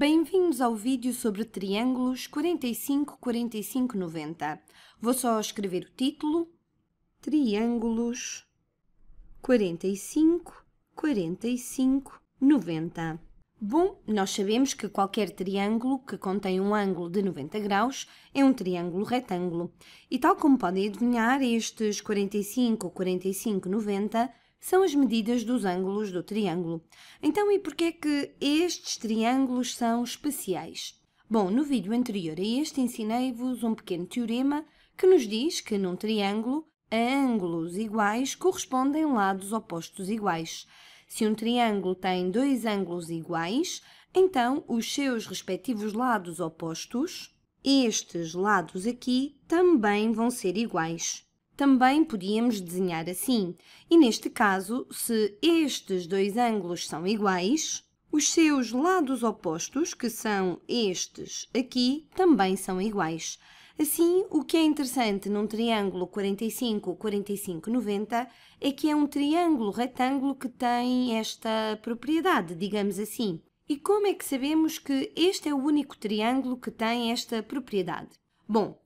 Bem-vindos ao vídeo sobre triângulos 45, 45, 90. Vou só escrever o título. Triângulos 45, 45, 90. Bom, nós sabemos que qualquer triângulo que contém um ângulo de 90 graus é um triângulo retângulo. E tal como podem adivinhar, estes 45, 45, 90 são as medidas dos ângulos do triângulo. Então, e porquê é que estes triângulos são especiais? Bom, no vídeo anterior a este ensinei-vos um pequeno teorema que nos diz que num triângulo a ângulos iguais correspondem lados opostos iguais. Se um triângulo tem dois ângulos iguais, então os seus respectivos lados opostos, estes lados aqui, também vão ser iguais também podíamos desenhar assim. E neste caso, se estes dois ângulos são iguais, os seus lados opostos, que são estes aqui, também são iguais. Assim, o que é interessante num triângulo 45, 45, 90 é que é um triângulo retângulo que tem esta propriedade, digamos assim. E como é que sabemos que este é o único triângulo que tem esta propriedade? Bom,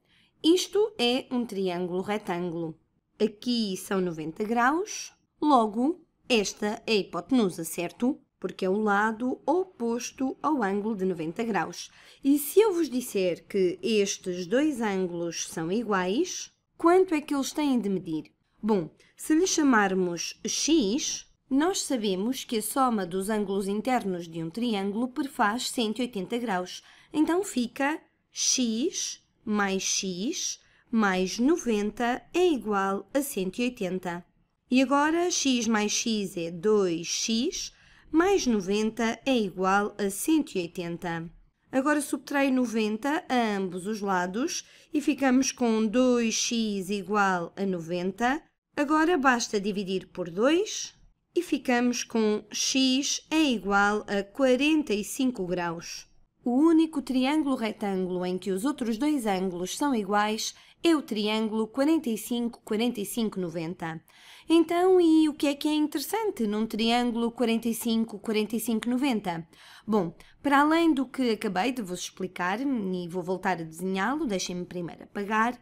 isto é um triângulo retângulo. Aqui são 90 graus, logo, esta é a hipotenusa, certo? Porque é o lado oposto ao ângulo de 90 graus. E se eu vos disser que estes dois ângulos são iguais, quanto é que eles têm de medir? Bom, se lhe chamarmos x, nós sabemos que a soma dos ângulos internos de um triângulo perfaz 180 graus. Então fica x mais x mais 90 é igual a 180. E agora x mais x é 2x, mais 90 é igual a 180. Agora subtrai 90 a ambos os lados e ficamos com 2x igual a 90. Agora basta dividir por 2 e ficamos com x é igual a 45 graus. O único triângulo retângulo em que os outros dois ângulos são iguais é o triângulo 45-45-90. Então, e o que é que é interessante num triângulo 45-45-90? Bom, para além do que acabei de vos explicar, e vou voltar a desenhá-lo, deixem-me primeiro apagar,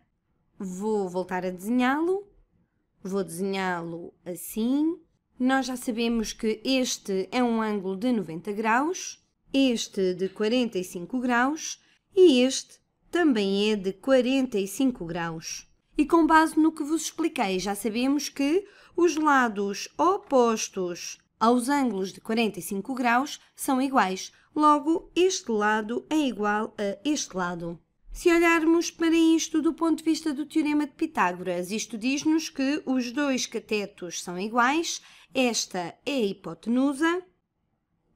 vou voltar a desenhá-lo, vou desenhá-lo assim. Nós já sabemos que este é um ângulo de 90 graus, este de 45 graus e este também é de 45 graus. E com base no que vos expliquei, já sabemos que os lados opostos aos ângulos de 45 graus são iguais. Logo, este lado é igual a este lado. Se olharmos para isto do ponto de vista do Teorema de Pitágoras, isto diz-nos que os dois catetos são iguais, esta é a hipotenusa,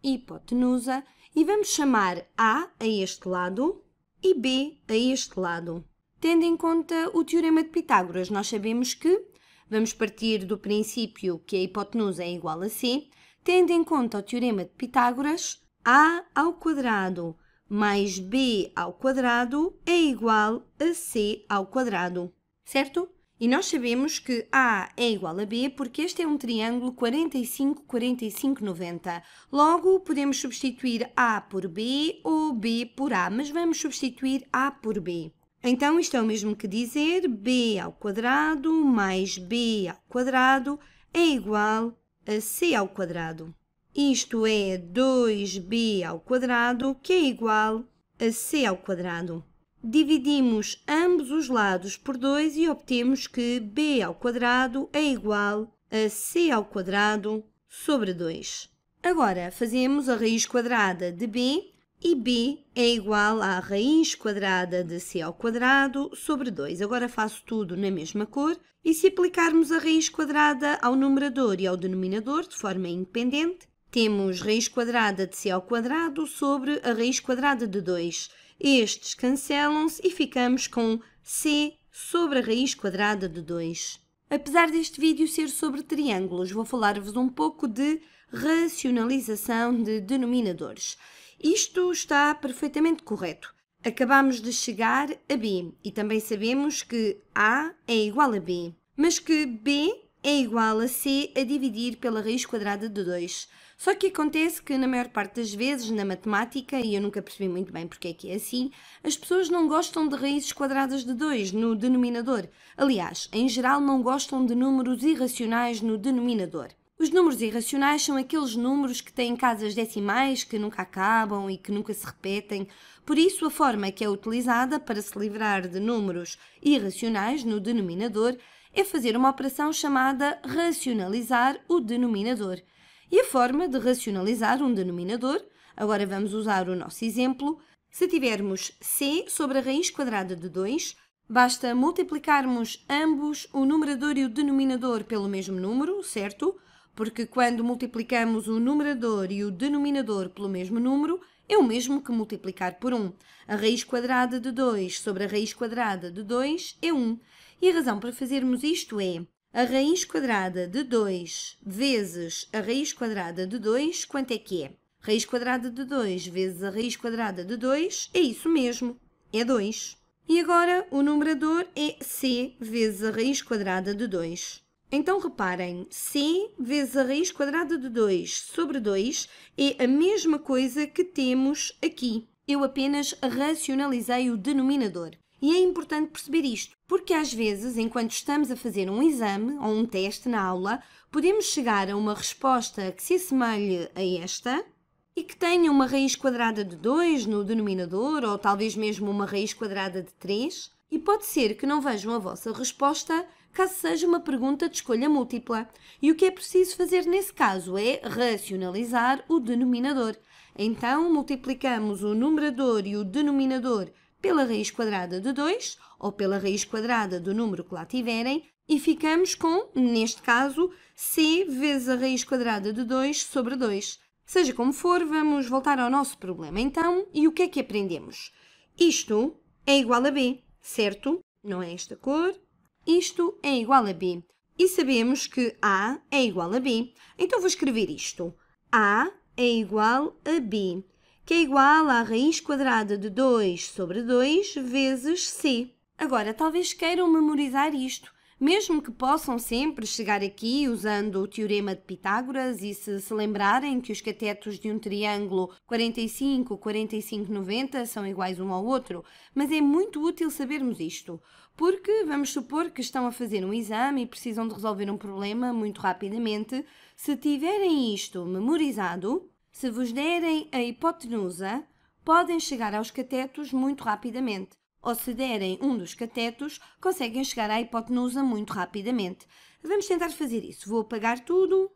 hipotenusa, e vamos chamar A a este lado e B a este lado. Tendo em conta o Teorema de Pitágoras, nós sabemos que vamos partir do princípio que a hipotenusa é igual a C, tendo em conta o Teorema de Pitágoras, A ao quadrado mais B ao quadrado é igual a C ao quadrado, certo? E nós sabemos que A é igual a B porque este é um triângulo 45, 45, 90. Logo, podemos substituir A por B ou B por A, mas vamos substituir A por B. Então, isto é o mesmo que dizer B ao quadrado mais B ao quadrado é igual a C ao quadrado. Isto é 2B ao quadrado, que é igual a C ao quadrado. Dividimos ambos os lados por 2 e obtemos que b ao quadrado é igual a c ao quadrado sobre 2. Agora fazemos a raiz quadrada de b e b é igual à raiz quadrada de c ao quadrado sobre 2. Agora faço tudo na mesma cor e se aplicarmos a raiz quadrada ao numerador e ao denominador de forma independente, temos raiz quadrada de c ao quadrado sobre a raiz quadrada de 2 estes cancelam-se e ficamos com C sobre a raiz quadrada de 2. Apesar deste vídeo ser sobre triângulos, vou falar-vos um pouco de racionalização de denominadores. Isto está perfeitamente correto. Acabamos de chegar a B e também sabemos que A é igual a B, mas que B é igual a c a dividir pela raiz quadrada de 2. Só que acontece que, na maior parte das vezes, na matemática, e eu nunca percebi muito bem porque é que é assim, as pessoas não gostam de raízes quadradas de 2 no denominador. Aliás, em geral, não gostam de números irracionais no denominador. Os números irracionais são aqueles números que têm casas decimais que nunca acabam e que nunca se repetem. Por isso, a forma que é utilizada para se livrar de números irracionais no denominador é fazer uma operação chamada racionalizar o denominador. E a forma de racionalizar um denominador, agora vamos usar o nosso exemplo, se tivermos c sobre a raiz quadrada de 2, basta multiplicarmos ambos o numerador e o denominador pelo mesmo número, certo? Porque quando multiplicamos o numerador e o denominador pelo mesmo número, é o mesmo que multiplicar por 1. A raiz quadrada de 2 sobre a raiz quadrada de 2 é 1. E a razão para fazermos isto é a raiz quadrada de 2 vezes a raiz quadrada de 2, quanto é que é? Raiz quadrada de 2 vezes a raiz quadrada de 2 é isso mesmo, é 2. E agora o numerador é c vezes a raiz quadrada de 2. Então reparem, c vezes a raiz quadrada de 2 sobre 2 é a mesma coisa que temos aqui. Eu apenas racionalizei o denominador. E é importante perceber isto, porque às vezes, enquanto estamos a fazer um exame ou um teste na aula, podemos chegar a uma resposta que se assemelhe a esta e que tenha uma raiz quadrada de 2 no denominador ou talvez mesmo uma raiz quadrada de 3, e pode ser que não vejam a vossa resposta caso seja uma pergunta de escolha múltipla. E o que é preciso fazer nesse caso é racionalizar o denominador. Então, multiplicamos o numerador e o denominador pela raiz quadrada de 2 ou pela raiz quadrada do número que lá tiverem e ficamos com, neste caso, c vezes a raiz quadrada de 2 sobre 2. Seja como for, vamos voltar ao nosso problema então e o que é que aprendemos? Isto é igual a b, certo? Não é esta cor. Isto é igual a b. E sabemos que a é igual a b. Então vou escrever isto. a é igual a b que é igual à raiz quadrada de 2 sobre 2 vezes c. Agora, talvez queiram memorizar isto, mesmo que possam sempre chegar aqui usando o teorema de Pitágoras e se se lembrarem que os catetos de um triângulo 45, 45, 90 são iguais um ao outro, mas é muito útil sabermos isto, porque vamos supor que estão a fazer um exame e precisam de resolver um problema muito rapidamente. Se tiverem isto memorizado, se vos derem a hipotenusa, podem chegar aos catetos muito rapidamente, ou se derem um dos catetos, conseguem chegar à hipotenusa muito rapidamente. Vamos tentar fazer isso. Vou apagar tudo,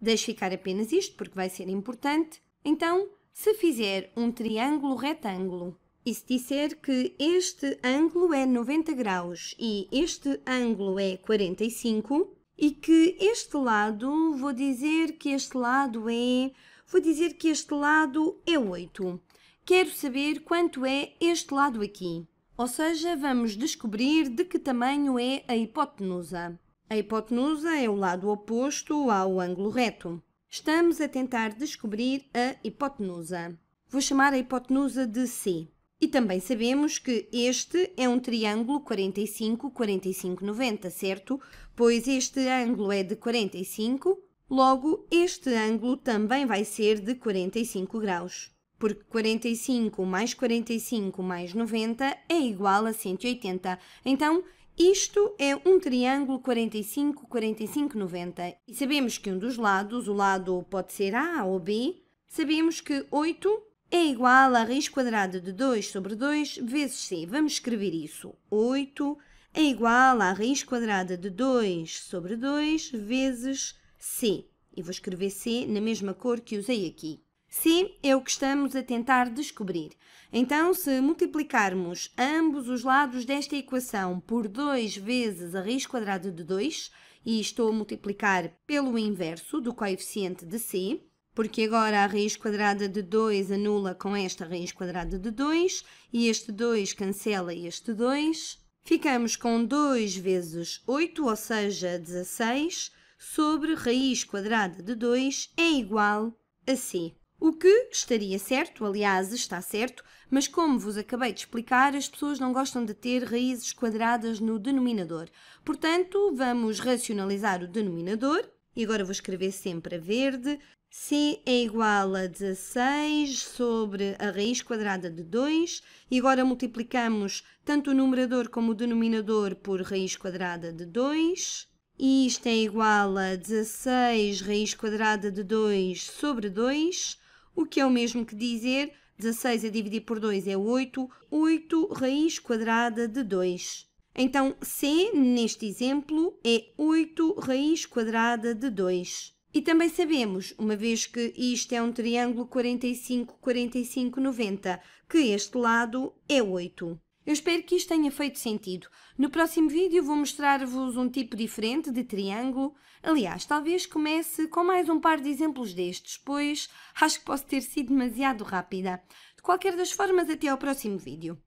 deixo ficar apenas isto porque vai ser importante. Então, se fizer um triângulo retângulo e se disser que este ângulo é 90 graus e este ângulo é 45 e que este lado, vou dizer que este lado é vou dizer que este lado é 8. Quero saber quanto é este lado aqui. Ou seja, vamos descobrir de que tamanho é a hipotenusa. A hipotenusa é o lado oposto ao ângulo reto. Estamos a tentar descobrir a hipotenusa. Vou chamar a hipotenusa de C. E também sabemos que este é um triângulo 45, 45, 90, certo? Pois este ângulo é de 45, Logo, este ângulo também vai ser de 45 graus, porque 45 mais 45 mais 90 é igual a 180. Então, isto é um triângulo 45, 45, 90. E sabemos que um dos lados, o lado pode ser A ou B, sabemos que 8 é igual a raiz quadrada de 2 sobre 2 vezes C. Vamos escrever isso. 8 é igual a raiz quadrada de 2 sobre 2 vezes C. E vou escrever C na mesma cor que usei aqui. C é o que estamos a tentar descobrir. Então, se multiplicarmos ambos os lados desta equação por 2 vezes a raiz quadrada de 2, e estou a multiplicar pelo inverso do coeficiente de C, porque agora a raiz quadrada de 2 anula com esta raiz quadrada de 2, e este 2 cancela este 2. Ficamos com 2 vezes 8, ou seja, 16, sobre raiz quadrada de 2 é igual a C. O que estaria certo, aliás, está certo, mas como vos acabei de explicar, as pessoas não gostam de ter raízes quadradas no denominador. Portanto, vamos racionalizar o denominador, e agora vou escrever sempre a verde. C é igual a 16 sobre a raiz quadrada de 2, e agora multiplicamos tanto o numerador como o denominador por raiz quadrada de 2 e isto é igual a 16 raiz quadrada de 2 sobre 2, o que é o mesmo que dizer 16 a dividir por 2 é 8, 8 raiz quadrada de 2. Então, C, neste exemplo, é 8 raiz quadrada de 2. E também sabemos, uma vez que isto é um triângulo 45, 45, 90, que este lado é 8. Eu espero que isto tenha feito sentido. No próximo vídeo vou mostrar-vos um tipo diferente de triângulo. Aliás, talvez comece com mais um par de exemplos destes, pois acho que posso ter sido demasiado rápida. De qualquer das formas, até ao próximo vídeo.